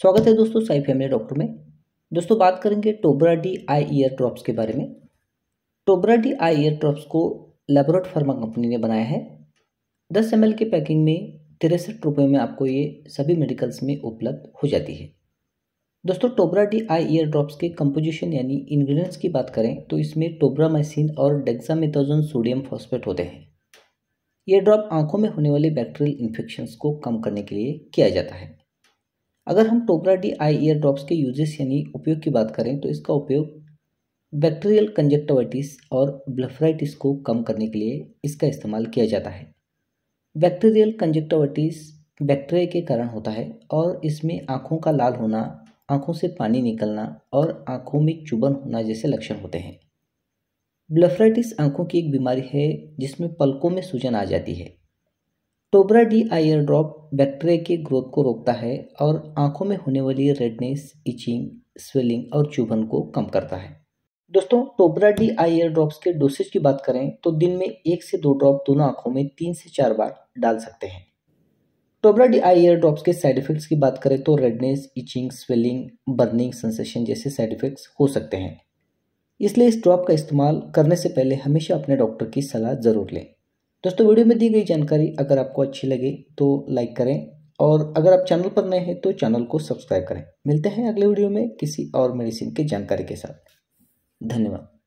स्वागत है दोस्तों साई फैमिली डॉक्टर में दोस्तों बात करेंगे Tobra D I ear drops के बारे में Tobra D I ear drops को लेबोरेट फार्मा कंपनी ने बनाया है दस एम के पैकिंग में तिरसठ रुपये में आपको ये सभी मेडिकल्स में उपलब्ध हो जाती है दोस्तों Tobra D I ear drops के कंपोजिशन यानी इन्ग्रीडियंट्स की बात करें तो इसमें टोब्रामाइसिन और डेक्सामेथाजोन सोडियम फॉस्फेट होते हैं ये ड्रॉप आंखों में होने वाले बैक्टीरियल इन्फेक्शन को कम करने के लिए किया जाता है अगर हम Tobra D I ear drops के यूजेस यानी उपयोग की बात करें तो इसका उपयोग बैक्टीरियल कंजक्टिवाइटिस और ब्लफराइटिस को कम करने के लिए इसका इस्तेमाल किया जाता है बैक्टीरियल कंजक्टिवाइटिस बैक्टीरिया के कारण होता है और इसमें आँखों का लाल होना आँखों से पानी निकलना और आँखों में चुभन होना जैसे लक्षण होते हैं ब्लफराइटिस आँखों की एक बीमारी है जिसमें पलकों में सूजन आ जाती है Tobra D ear drop bacteria के ग्रोथ को रोकता है और आंखों में होने वाली रेडनेस इचिंग स्वेलिंग और चुभन को कम करता है दोस्तों Tobra D I ear drops के डोसेज की बात करें तो दिन में एक से दो ड्रॉप दोनों आंखों में तीन से चार बार डाल सकते हैं Tobra D I ear drops के साइड इफेक्ट्स की बात करें तो redness itching swelling burning sensation जैसे साइड इफेक्ट्स हो सकते हैं इसलिए इस ड्रॉप का इस्तेमाल करने से पहले हमेशा अपने डॉक्टर की सलाह ज़रूर लें दोस्तों वीडियो में दी गई जानकारी अगर आपको अच्छी लगे तो लाइक करें और अगर आप चैनल पर नए हैं तो चैनल को सब्सक्राइब करें मिलते हैं अगले वीडियो में किसी और मेडिसिन की जानकारी के साथ धन्यवाद